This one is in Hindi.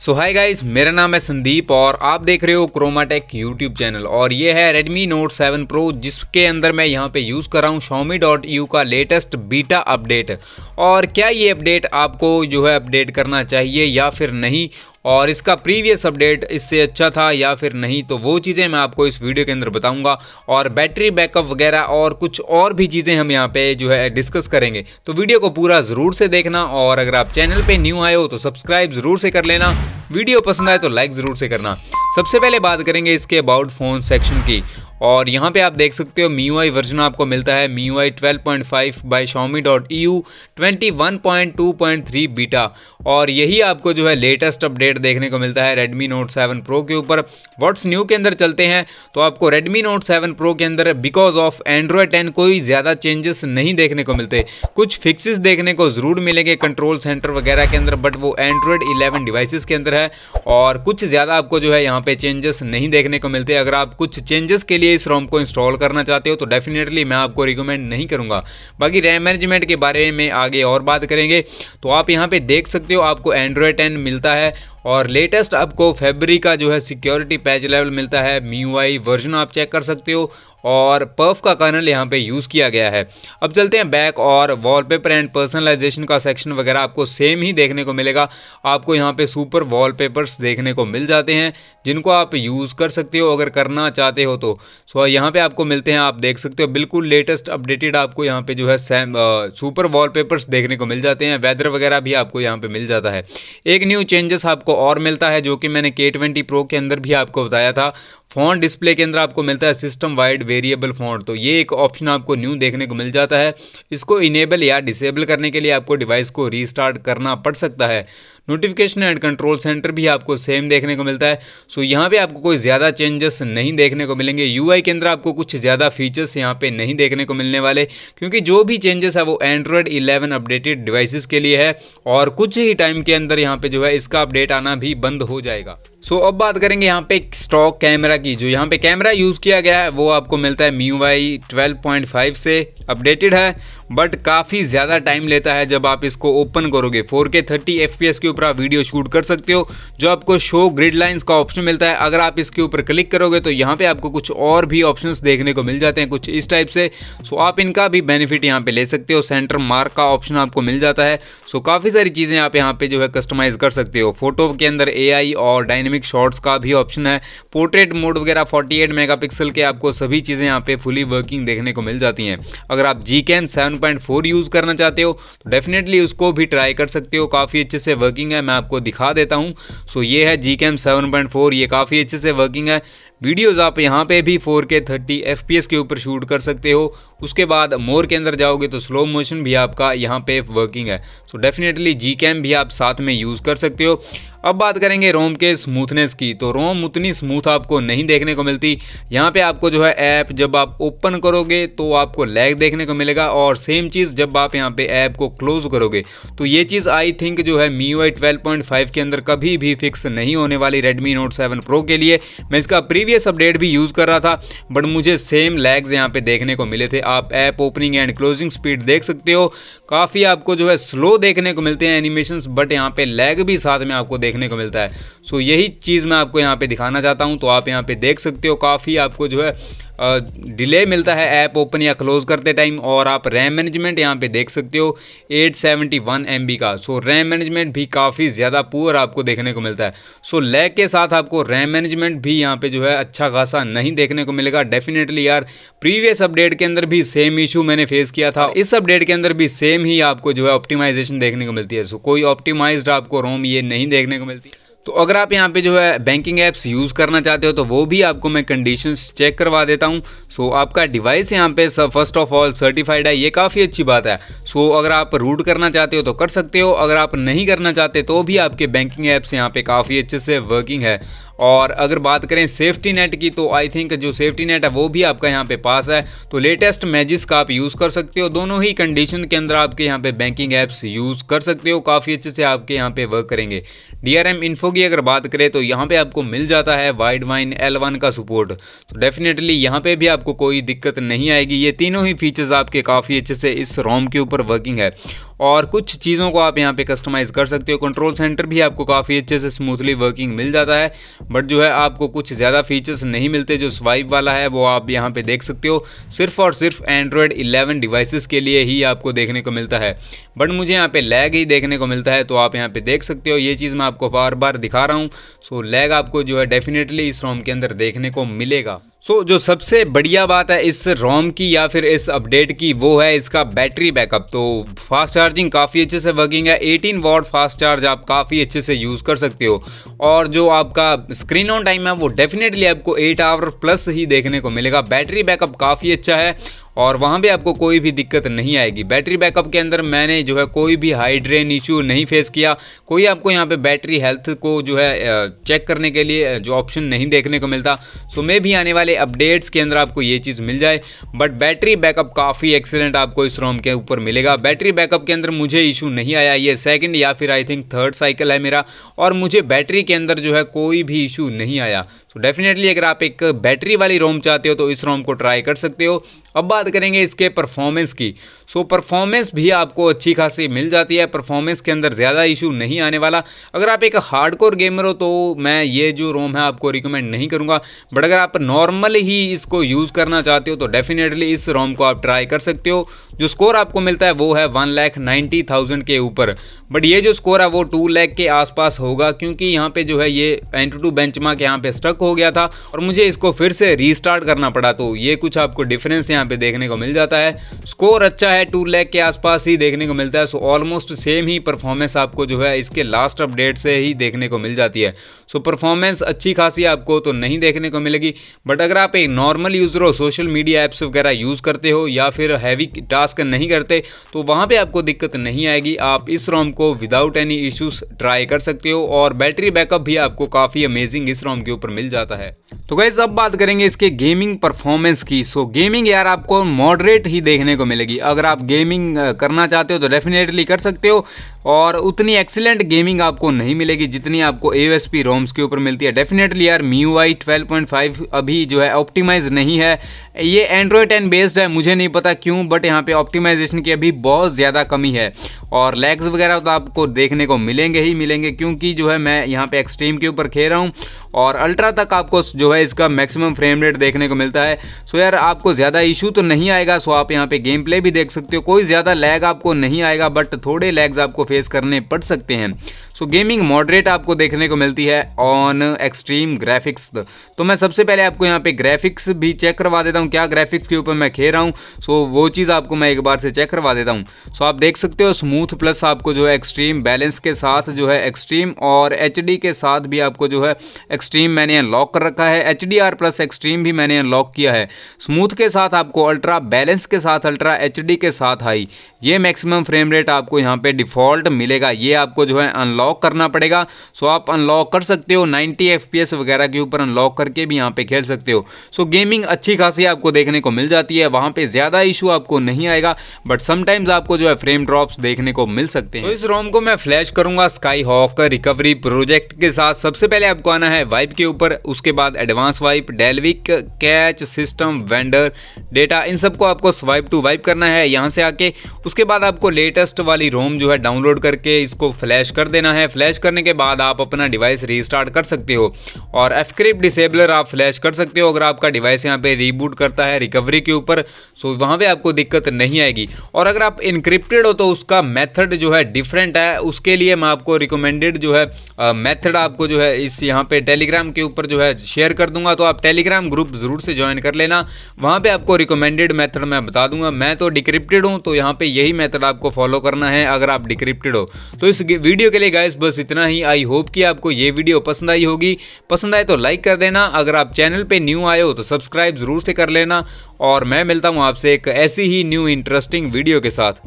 सो हाय गाइस मेरा नाम है संदीप और आप देख रहे हो क्रोमाटेक यूट्यूब चैनल और ये है रेडमी नोट 7 प्रो जिसके अंदर मैं यहाँ पे यूज़ कर रहा हूँ शॉमी डॉट यू का लेटेस्ट बीटा अपडेट और क्या ये अपडेट आपको जो है अपडेट करना चाहिए या फिर नहीं और इसका प्रीवियस अपडेट इससे अच्छा था या फिर नहीं तो वो चीज़ें मैं आपको इस वीडियो के अंदर बताऊंगा और बैटरी बैकअप वगैरह और कुछ और भी चीज़ें हम यहाँ पे जो है डिस्कस करेंगे तो वीडियो को पूरा ज़रूर से देखना और अगर आप चैनल पर न्यू आए हो तो सब्सक्राइब ज़रूर से कर लेना वीडियो पसंद आए तो लाइक ज़रूर से करना सबसे पहले बात करेंगे इसके अबाउट फ़ोन सेक्शन की और यहाँ पे आप देख सकते हो मी वर्जन आपको मिलता है MIUI twelve point five by Xiaomi dot E U twenty one point two point three beta और यही आपको जो है लेटेस्ट अपडेट देखने को मिलता है रेडमी नोट सेवन प्रो के ऊपर व्हाट्स न्यू के अंदर चलते हैं तो आपको रेडमी नोट सेवन प्रो के अंदर बिकॉज ऑफ एंड्रॉयड टेन कोई ज़्यादा चेंजेस नहीं देखने को मिलते कुछ फिक्सेस देखने को ज़रूर मिलेंगे कंट्रोल सेंटर वगैरह के अंदर बट वो एंड्रॉयड इलेवन डिवाइसेस के अंदर है और कुछ ज़्यादा आपको जो है यहाँ पे चेंजेस नहीं देखने को मिलते अगर आप कुछ चेंजेस के लिए ये इस रोम को इंस्टॉल करना चाहते हो तो डेफिनेटली मैं आपको रिकमेंड नहीं करूँगा बाकी रैम मैनेजमेंट के बारे में आगे और बात करेंगे तो आप यहाँ पर देख सकते हो आपको एंड्रॉयड टेन मिलता है और लेटेस्ट आपको फेबरी का जो है सिक्योरिटी पैच लेवल मिलता है मी वर्जन आप चेक कर सकते हो और पर्फ का कर्नल यहाँ पे यूज़ किया गया है अब चलते हैं बैक और वॉलपेपर एंड पर्सनलाइजेशन का सेक्शन वगैरह आपको सेम ही देखने को मिलेगा आपको यहाँ पे सुपर वॉलपेपर्स देखने को मिल जाते हैं जिनको आप यूज़ कर सकते हो अगर करना चाहते हो तो सो यहाँ पे आपको मिलते हैं आप देख सकते हो बिल्कुल लेटेस्ट अपडेटेड आपको यहाँ पर जो है सैम सुपर वॉल देखने को मिल जाते हैं वेदर वगैरह भी आपको यहाँ पर मिल जाता है एक न्यू चेंजेस आपको और मिलता है जो कि मैंने के ट्वेंटी प्रो के अंदर भी आपको बताया था फोन डिस्प्ले के अंदर आपको मिलता है सिस्टम वाइड वेरिएबल फोन तो ये एक ऑप्शन आपको न्यू देखने को मिल जाता है इसको इनेबल या डिसेबल करने के लिए आपको डिवाइस को रीस्टार्ट करना पड़ सकता है नोटिफिकेशन एंड कंट्रोल सेंटर भी आपको सेम देखने को मिलता है सो यहाँ पे आपको कोई ज़्यादा चेंजेस नहीं देखने को मिलेंगे यूआई के अंदर आपको कुछ ज़्यादा फीचर्स यहाँ पे नहीं देखने को मिलने वाले क्योंकि जो भी चेंजेस है वो एंड्रॉयड 11 अपडेटेड डिवाइसेस के लिए है और कुछ ही टाइम के अंदर यहाँ पे जो है इसका अपडेट आना भी बंद हो जाएगा सो so, अब बात करेंगे यहाँ पे स्टॉक कैमरा की जो यहाँ पे कैमरा यूज़ किया गया है वो आपको मिलता है मी वाई से अपडेटेड है बट काफ़ी ज़्यादा टाइम लेता है जब आप इसको ओपन करोगे 4K 30 FPS के ऊपर आप वीडियो शूट कर सकते हो जो आपको शो ग्रिड लाइन्स का ऑप्शन मिलता है अगर आप इसके ऊपर क्लिक करोगे तो यहाँ पर आपको कुछ और भी ऑप्शन देखने को मिल जाते हैं कुछ इस टाइप से सो आप इनका भी बेनिफिट यहाँ पे ले सकते हो सेंटर मार्क का ऑप्शन आपको मिल जाता है सो काफ़ी सारी चीज़ें आप यहाँ पर जो है कस्टमाइज़ कर सकते हो फोटो के अंदर ए और डायनेमिक शॉर्ट्स का भी ऑप्शन है पोर्ट्रेट मोड वगैरह फोर्टी एट के आपको सभी चीज़ें यहाँ पे फुली वर्किंग देखने को मिल जाती हैं अगर आप जी कैन सेवन 1.4 यूज़ करना चाहते हो तो डेफिनेटली उसको भी ट्राई कर सकते हो काफ़ी अच्छे से वर्किंग है मैं आपको दिखा देता हूँ सो ये है जी कैम ये काफ़ी अच्छे से वर्किंग है वीडियोज़ आप यहाँ पे भी 4K 30 FPS के ऊपर शूट कर सकते हो उसके बाद मोर के अंदर जाओगे तो स्लो मोशन भी आपका यहाँ पे वर्किंग है सो डेफिनेटली जी कैम भी आप साथ में यूज़ कर सकते हो अब बात करेंगे रोम के स्मूथनेस की तो रोम उतनी स्मूथ आपको नहीं देखने को मिलती यहाँ पे आपको जो है ऐप जब आप ओपन करोगे तो आपको लैग देखने को मिलेगा और सेम चीज़ जब आप यहाँ पे ऐप को क्लोज करोगे तो ये चीज़ आई थिंक जो है मी वाई के अंदर कभी भी फिक्स नहीं होने वाली रेडमी नोट सेवन प्रो के लिए मैं इसका प्री प्रीवियस अपडेट भी यूज़ कर रहा था बट मुझे सेम लैग्स यहाँ पे देखने को मिले थे आप app opening and closing speed देख सकते हो काफ़ी आपको जो है स्लो देखने को मिलते हैं एनिमेशन बट यहाँ पे लैग भी साथ में आपको देखने को मिलता है सो so, यही चीज़ मैं आपको यहाँ पे दिखाना चाहता हूँ तो आप यहाँ पे देख सकते हो काफ़ी आपको जो है डिले uh, मिलता है ऐप ओपन या क्लोज़ करते टाइम और आप रैम मैनेजमेंट यहाँ पे देख सकते हो 871 सेवेंटी का सो रैम मैनेजमेंट भी काफ़ी ज़्यादा पुअर आपको देखने को मिलता है सो so, लैग के साथ आपको रैम मैनेजमेंट भी यहाँ पे जो है अच्छा खासा नहीं देखने को मिलेगा डेफिनेटली यार प्रीवियस अपडेट के अंदर भी सेम इशू मैंने फेस किया था इस अपडेट के अंदर भी सेम ही आपको जो है ऑप्टिमाइजेशन देखने को मिलती है सो कोई ऑप्टिमाइज्ड आपको रोम ये नहीं देखने को मिलती तो अगर आप यहाँ पे जो है बैंकिंग ऐप्स यूज़ करना चाहते हो तो वो भी आपको मैं कंडीशंस चेक करवा देता हूँ सो so, आपका डिवाइस यहाँ पे सब फर्स्ट ऑफ ऑल सर्टिफाइड है ये काफ़ी अच्छी बात है सो so, अगर आप रूट करना चाहते हो तो कर सकते हो अगर आप नहीं करना चाहते तो भी आपके बैंकिंग ऐप्स यहाँ पे काफ़ी अच्छे से वर्किंग है और अगर बात करें सेफ्टी नेट की तो आई थिंक जो सेफ्टी नेट है वो भी आपका यहाँ पे पास है तो लेटेस्ट मैजिस का आप यूज़ कर सकते हो दोनों ही कंडीशन के अंदर आपके यहाँ पे बैंकिंग ऐप्स यूज़ कर सकते हो काफ़ी अच्छे से आपके यहाँ पे वर्क करेंगे डी आर एम इन्फो की अगर बात करें तो यहाँ पे आपको मिल जाता है वाइड वाइन एल वन का सपोर्ट तो डेफिनेटली यहाँ पे भी आपको कोई दिक्कत नहीं आएगी ये तीनों ही फीचर्स आपके काफ़ी अच्छे से इस रोम के ऊपर वर्किंग है और कुछ चीज़ों को आप यहाँ पे कस्टमाइज़ कर सकते हो कंट्रोल सेंटर भी आपको काफ़ी अच्छे से स्मूथली वर्किंग मिल जाता है बट जो है आपको कुछ ज़्यादा फीचर्स नहीं मिलते जो स्वाइप वाला है वो आप यहाँ पे देख सकते हो सिर्फ और सिर्फ एंड्रॉयड 11 डिवाइसेस के लिए ही आपको देखने को मिलता है बट मुझे यहाँ पे लैग ही देखने को मिलता है तो आप यहाँ पे देख सकते हो ये चीज़ मैं आपको बार बार दिखा रहा हूँ सो लैग आपको जो है डेफिनेटली इस रोम के अंदर देखने को मिलेगा सो so, जो सबसे बढ़िया बात है इस रोम की या फिर इस अपडेट की वो है इसका बैटरी बैकअप तो फास्ट चार्जिंग काफ़ी अच्छे से वर्किंग है 18 वॉट फास्ट चार्ज आप काफ़ी अच्छे से यूज़ कर सकते हो और जो आपका स्क्रीन ऑन टाइम है वो डेफिनेटली आपको 8 आवर प्लस ही देखने को मिलेगा बैटरी बैकअप काफ़ी अच्छा है और वहाँ भी आपको कोई भी दिक्कत नहीं आएगी बैटरी बैकअप के अंदर मैंने जो है कोई भी हाइड्रेन इशू नहीं फेस किया कोई आपको यहाँ पे बैटरी हेल्थ को जो है चेक करने के लिए जो ऑप्शन नहीं देखने को मिलता सो मे भी आने वाले अपडेट्स के अंदर आपको ये चीज़ मिल जाए बट बैटरी बैकअप काफ़ी एक्सेलेंट आपको इस रोम के ऊपर मिलेगा बैटरी बैकअप के अंदर मुझे इशू नहीं आया ये सेकेंड या फिर आई थिंक थर्ड साइकिल है मेरा और मुझे बैटरी के अंदर जो है कोई भी इशू नहीं आया सो डेफिनेटली अगर आप एक बैटरी वाली रोम चाहते हो तो इस रोम को ट्राई कर सकते हो अब बात बात करेंगे इसके परफॉर्मेंस की सो परफॉर्मेंस भी आपको अच्छी खासी मिल जाती है परफॉर्मेंस के अंदर ज़्यादा इशू नहीं आने वाला अगर आप एक हार्डकोर गेमर हो तो मैं ये जो रोम है आपको रिकमेंड नहीं करूँगा बट अगर आप नॉर्मल ही इसको यूज़ करना चाहते हो तो डेफिनेटली इस रोम को आप ट्राई कर सकते हो जो स्कोर आपको मिलता है वो है वन लैख नाइन्टी थाउजेंड के ऊपर बट ये जो स्कोर है वो टू लैख के आसपास होगा क्योंकि यहाँ पे जो है ये एन टू टू बेंच यहाँ पे स्टक हो गया था और मुझे इसको फिर से रीस्टार्ट करना पड़ा तो ये कुछ आपको डिफरेंस यहाँ पे देखने देखने को मिल जाता है स्कोर अच्छा है टू लैक के आसपास ही देखने को मिलता है सो ऑलमोस्ट सेम ही परफॉर्मेंस आपको जो है इसके लास्ट अपडेट से ही देखने को मिल जाती है सो परफॉर्मेंस अच्छी खासी आपको तो नहीं देखने को मिलेगी बट अगर आप एक नॉर्मल यूज़र हो सोशल मीडिया ऐप्स वगैरह यूज़ करते हो या फिर हैवी टास्क नहीं करते तो वहाँ पर आपको दिक्कत नहीं आएगी आप इस रोम को विदाउट एनी इशूज़ ट्राई कर सकते हो और बैटरी बैकअप भी आपको काफ़ी अमेजिंग इस रोम के ऊपर मिल जाता है तो गैस अब बात करेंगे इसके गेमिंग परफॉर्मेंस की सो गेमिंग यार आपको मॉडरेट ही देखने को मिलेगी अगर आप गेमिंग करना चाहते हो तो डेफिनेटली कर सकते हो और उतनी एक्सीलेंट गेमिंग आपको नहीं मिलेगी जितनी आपको ए एस पी रोम्स के ऊपर मिलती है डेफिनेटली यार MIUI twelve point five अभी जो है ऑप्टिमाइज नहीं है ये एंड्रॉयड टेन बेस्ड है मुझे नहीं पता क्यों बट यहाँ पे ऑप्टिमाइजेशन की अभी बहुत ज़्यादा कमी है और लैग्स वगैरह तो आपको देखने को मिलेंगे ही मिलेंगे क्योंकि जो है मैं यहाँ पे एक्सट्रीम के ऊपर खेल रहा हूँ और अल्ट्रा तक आपको जो है इसका मैक्सिमम फ्रेम रेट देखने को मिलता है सो यार आपको ज़्यादा इशू तो नहीं आएगा सो आप यहाँ पर गेम प्ले भी देख सकते हो कोई ज़्यादा लैग आपको नहीं आएगा बट थोड़े लैग्स आपको फेस फेस करने पड़ सकते हैं सो गेमिंग मॉडरेट आपको देखने को मिलती है ऑन एक्सट्रीम ग्राफिक्स तो मैं सबसे पहले आपको यहाँ पे ग्राफिक्स भी चेक करवा देता हूँ क्या ग्राफिक्स के ऊपर मैं खेल रहा हूँ सो वो चीज़ आपको मैं एक बार से चेक करवा देता हूँ सो आप देख सकते हो स्मूथ प्लस आपको जो है एक्सट्रीम बैलेंस के साथ जो है एक्सट्रीम और एच के साथ भी आपको जो है एक्सट्रीम मैंने अनलॉक कर रखा है एच प्लस एक्सट्रीम भी मैंने अनलॉक किया है स्मूथ के साथ आपको अल्ट्रा बैलेंस के साथ अल्ट्रा एच के साथ हाई ये मैक्सिमम फ्रेम रेट आपको यहाँ पे डिफॉल्ट डिफ़ॉल्ट मिलेगा ये आपको जो है अनलॉक करना पड़ेगा सो आप अनलॉक कर सकते हो 90 एफ वगैरह के ऊपर अनलॉक करके भी यहाँ पे खेल सकते हो सो गेमिंग अच्छी खासी आपको देखने को मिल जाती है वहाँ पर ज़्यादा इशू आपको नहीं आएगा बट समटाइम्स आपको जो है फ्रेम ड्रॉप्स देखने को मिल सकते हैं तो इस रोम को मैं फ्लैश करूँगा स्काई हॉक रिकवरी प्रोजेक्ट के साथ सबसे पहले आपको आना है वाइप के ऊपर उसके बाद advance wipe Dalvik cache system vendor data इन सबको आपको स्वाइप टू वाइप करना है यहाँ से आके उसके बाद आपको लेटेस्ट वाली रोम जो है डाउनलोड डाउनलोड करके इसको फ्लैश कर देना है फ्लैश करने के बाद आप अपना डिवाइस रीस्टार्ट कर सकते हो और एफ क्रिप डिसेबलर आप फ्लैश कर सकते हो अगर आपका डिवाइस यहाँ पे रीबूट करता है रिकवरी के ऊपर सो तो वहाँ पे आपको दिक्कत नहीं आएगी और अगर आप इनक्रिप्टेड हो तो उसका मैथड जो है डिफरेंट है उसके लिए मैं आपको रिकमेंडेड जो है मेथड आपको जो है इस यहाँ पे टेलीग्राम के ऊपर जो है शेयर कर दूंगा तो आप टेलीग्राम ग्रुप ज़रूर से ज्वाइन कर लेना वहाँ पर आपको रिकमेंडेड मैथड मैं बता दूंगा मैं तो डिक्रिप्टेड हूँ तो यहाँ पे यही मैथड आपको फॉलो करना है अगर आप डिक्रिप्ट कनेक्टेड हो तो इस वीडियो के लिए गाइस बस इतना ही आई होप कि आपको ये वीडियो पसंद आई होगी पसंद आए तो लाइक कर देना अगर आप चैनल पे न्यू आए हो तो सब्सक्राइब ज़रूर से कर लेना और मैं मिलता हूँ आपसे एक ऐसी ही न्यू इंटरेस्टिंग वीडियो के साथ